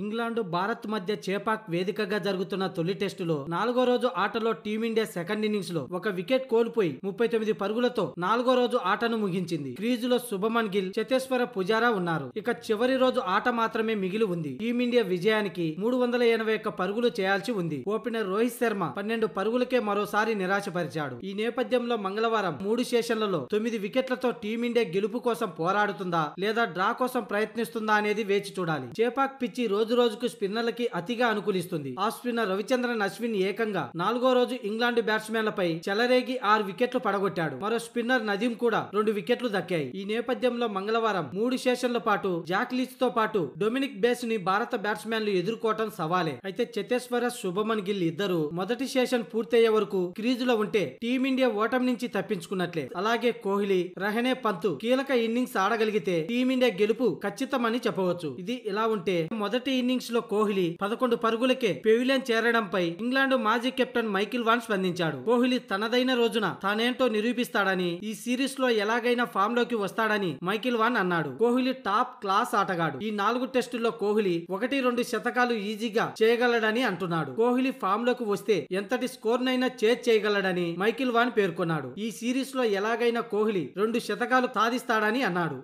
England Bharat మధ్య చేపాక్ వేదికగా జరుగుతున్న తొలి టెస్టులో నాలుగో రోజు ఆటలో టీమిండియా సెకండ్ ఇన్నింగ్స్ లో ఒక వికెట్ కోల్పోయి ముప్పై తొమ్మిది పరుగులతో నాలుగో రోజు ఆటను ముగించింది క్రీజులో శుభమన్ గిల్ చతేశ్వర పుజారా ఉన్నారు ఇక చివరి రోజు ఆట మాత్రమే మిగిలి ఉంది టీమిండియా విజయానికి మూడు వందల ఎనభై ఒక్క పరుగులు చేయాల్సి ఉంది ఓపెనర్ రోహిత్ శర్మ పన్నెండు పరుగులకే మరోసారి నిరాశపరిచాడు ఈ నేపథ్యంలో మంగళవారం మూడు సెషన్లలో తొమ్మిది వికెట్లతో టీమిండియా గెలుపు కోసం పోరాడుతుందా లేదా డ్రా కోసం ప్రయత్నిస్తుందా అనేది వేచి చూడాలి చేపాక్ పిచ్చి రోజు రోజు రోజుకు స్పిన్నర్లకి అతిగా అనుకూలిస్తుంది ఆ స్పిన్నర్ రవిచంద్రన్ అశ్విన్ ఏకంగా నాలుగో రోజు ఇంగ్లాండ్ బ్యాట్స్మెన్లపై చెలరేగి ఆరు వికెట్లు పడగొట్టాడు మరో స్పిన్నర్ నదీం కూడా రెండు వికెట్లు దక్కాయి ఈ నేపథ్యంలో మంగళవారం మూడు సెషన్ల పాటు జాక్లీచ్ తో పాటు డొమినిక్ బేస్ ని భారత బ్యాట్స్మెన్లు ఎదుర్కోవటం సవాలే అయితే చతేశ్వర శుభమన్ గిల్ ఇద్దరు మొదటి సెషన్ పూర్తయ్యే వరకు క్రీజులో ఉంటే టీమిండియా ఓటమి నుంచి తప్పించుకున్నట్లే అలాగే కోహ్లీ రహనే పంతు కీలక ఇన్నింగ్స్ ఆడగలిగితే టీమిండియా గెలుపు ఖచ్చితమని చెప్పవచ్చు ఇది ఇలా ఉంటే మొదటి లో కోహ్లీ పదకొండు పరుగులకే పెవిలియన్ చేరడంపై ఇంగ్లాండ్ మాజీ కెప్టెన్ మైకిల్ వాన్ స్పందించాడు కోహ్లీ తనదైన రోజున తానేంటో నిరూపిస్తాడని ఈ సిరీస్ లో ఎలాగైనా ఫామ్ లోకి వస్తాడని మైకిల్ వాన్ అన్నాడు కోహ్లీ టాప్ క్లాస్ ఆటగాడు ఈ నాలుగు టెస్టుల్లో కోహ్లీ ఒకటి రెండు శతకాలు ఈజీగా చేయగలడని అంటున్నాడు కోహ్లీ ఫామ్ లోకి వస్తే ఎంతటి స్కోర్ నైనా చేజ్ చేయగలడని మైకిల్ వాన్ పేర్కొన్నాడు ఈ సిరీస్ లో ఎలాగైనా కోహ్లీ రెండు శతకాలు సాధిస్తాడని అన్నాడు